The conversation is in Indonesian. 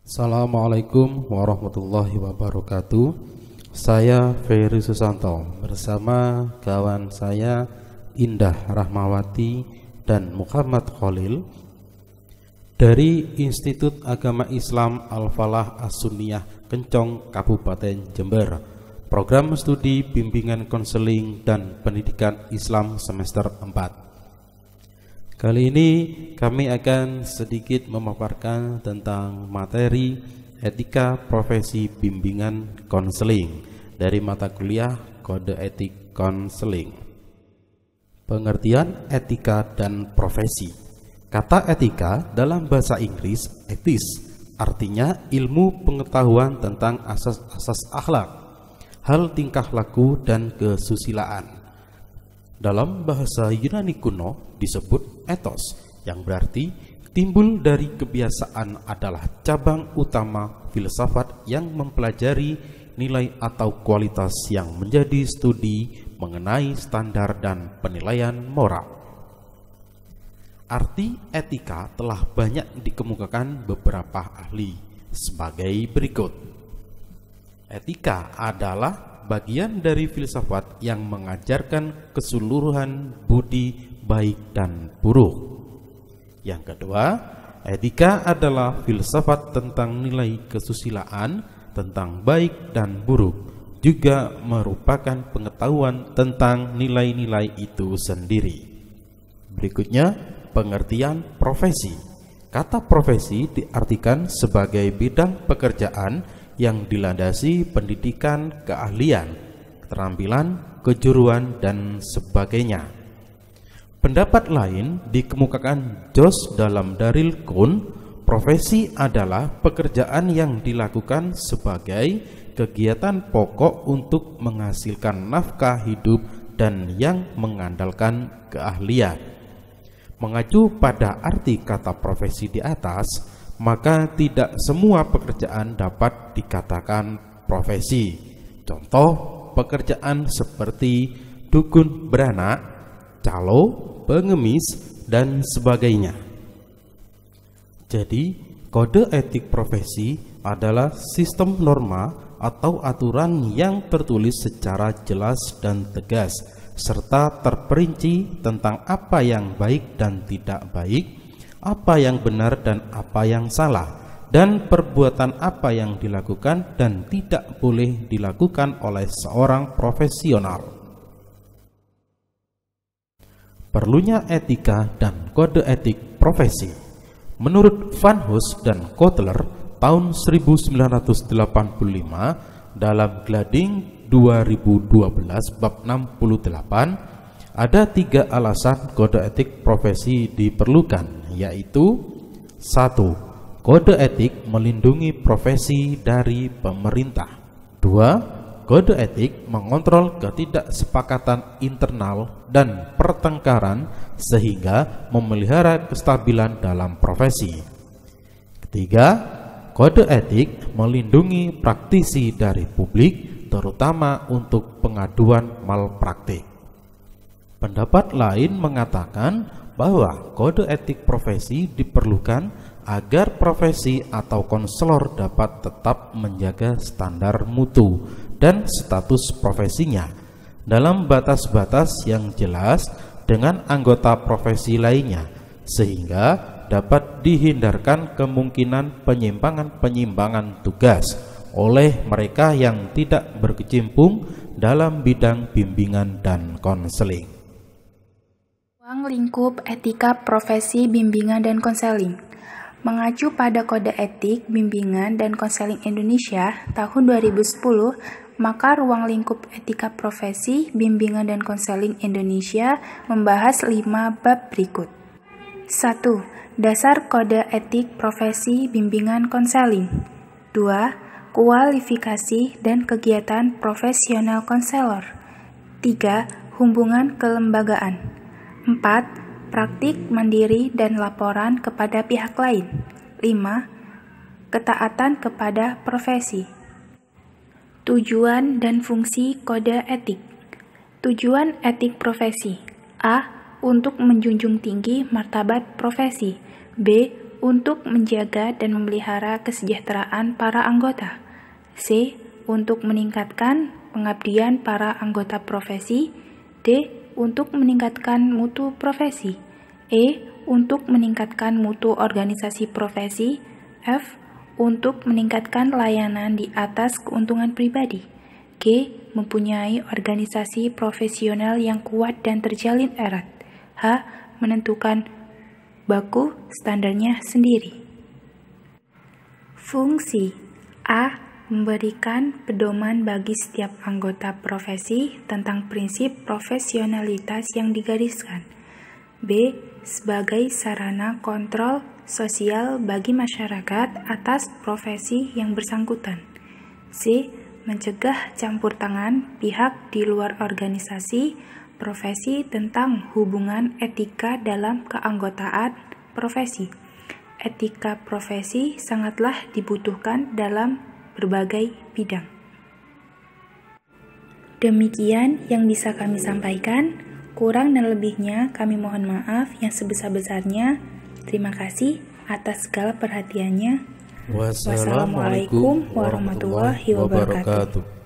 Assalamualaikum warahmatullahi wabarakatuh Saya Ferry Susanto bersama kawan saya Indah Rahmawati dan Muhammad Khalil dari Institut Agama Islam Al-Falah As-Sunniyah Kencong Kabupaten Jember Program Studi Bimbingan Konseling dan Pendidikan Islam semester 4 Kali ini kami akan sedikit memaparkan tentang materi etika profesi bimbingan konseling dari mata kuliah kode etik konseling. Pengertian etika dan profesi. Kata etika dalam bahasa Inggris etis artinya ilmu pengetahuan tentang asas-asas akhlak, hal tingkah laku dan kesusilaan. Dalam bahasa Yunani kuno disebut etos, yang berarti timbul dari kebiasaan adalah cabang utama filsafat yang mempelajari nilai atau kualitas yang menjadi studi mengenai standar dan penilaian moral. Arti etika telah banyak dikemukakan beberapa ahli sebagai berikut. Etika adalah bagian dari filsafat yang mengajarkan keseluruhan budi baik dan buruk. Yang kedua, etika adalah filsafat tentang nilai kesusilaan, tentang baik dan buruk, juga merupakan pengetahuan tentang nilai-nilai itu sendiri. Berikutnya, pengertian profesi. Kata profesi diartikan sebagai bidang pekerjaan yang dilandasi pendidikan, keahlian, keterampilan, kejuruan, dan sebagainya. Pendapat lain dikemukakan Jos dalam Daril Kun, profesi adalah pekerjaan yang dilakukan sebagai kegiatan pokok untuk menghasilkan nafkah hidup dan yang mengandalkan keahlian. Mengacu pada arti kata profesi di atas, maka tidak semua pekerjaan dapat dikatakan profesi. Contoh pekerjaan seperti dukun beranak, calo, pengemis, dan sebagainya. Jadi, kode etik profesi adalah sistem norma atau aturan yang tertulis secara jelas dan tegas serta terperinci tentang apa yang baik dan tidak baik apa yang benar dan apa yang salah dan perbuatan apa yang dilakukan dan tidak boleh dilakukan oleh seorang profesional. Perlunya etika dan kode etik profesi. Menurut Van Hus dan Kotler tahun 1985 dalam Glading 2012 bab 68 ada tiga alasan kode etik profesi diperlukan yaitu satu Kode etik melindungi profesi dari pemerintah. dua Kode etik mengontrol ketidaksepakatan internal dan pertengkaran sehingga memelihara kestabilan dalam profesi. Ketiga, kode etik melindungi praktisi dari publik terutama untuk pengaduan malpraktik. Pendapat lain mengatakan bahwa kode etik profesi diperlukan agar profesi atau konselor dapat tetap menjaga standar mutu dan status profesinya dalam batas-batas yang jelas dengan anggota profesi lainnya sehingga dapat dihindarkan kemungkinan penyimpangan-penyimpangan tugas oleh mereka yang tidak berkecimpung dalam bidang bimbingan dan konseling. Ruang lingkup etika profesi bimbingan dan konseling. Mengacu pada Kode Etik Bimbingan dan Konseling Indonesia tahun 2010, maka ruang lingkup etika profesi bimbingan dan konseling Indonesia membahas 5 bab berikut. 1. Dasar Kode Etik Profesi Bimbingan Konseling. 2. Kualifikasi dan kegiatan profesional konselor. 3. Hubungan kelembagaan. 4. Praktik mandiri dan laporan kepada pihak lain. 5. Ketaatan kepada profesi. Tujuan dan fungsi kode etik. Tujuan etik profesi. A. Untuk menjunjung tinggi martabat profesi. B. Untuk menjaga dan memelihara kesejahteraan para anggota. C. Untuk meningkatkan pengabdian para anggota profesi. D untuk meningkatkan mutu profesi, E untuk meningkatkan mutu organisasi profesi, F untuk meningkatkan layanan di atas keuntungan pribadi, G mempunyai organisasi profesional yang kuat dan terjalin erat, H menentukan baku standarnya sendiri. Fungsi A memberikan pedoman bagi setiap anggota profesi tentang prinsip profesionalitas yang digariskan. B. Sebagai sarana kontrol sosial bagi masyarakat atas profesi yang bersangkutan. C. Mencegah campur tangan pihak di luar organisasi profesi tentang hubungan etika dalam keanggotaan profesi. Etika profesi sangatlah dibutuhkan dalam berbagai bidang. Demikian yang bisa kami sampaikan. Kurang dan lebihnya kami mohon maaf yang sebesar-besarnya. Terima kasih atas segala perhatiannya. Wassalamualaikum warahmatullahi wabarakatuh.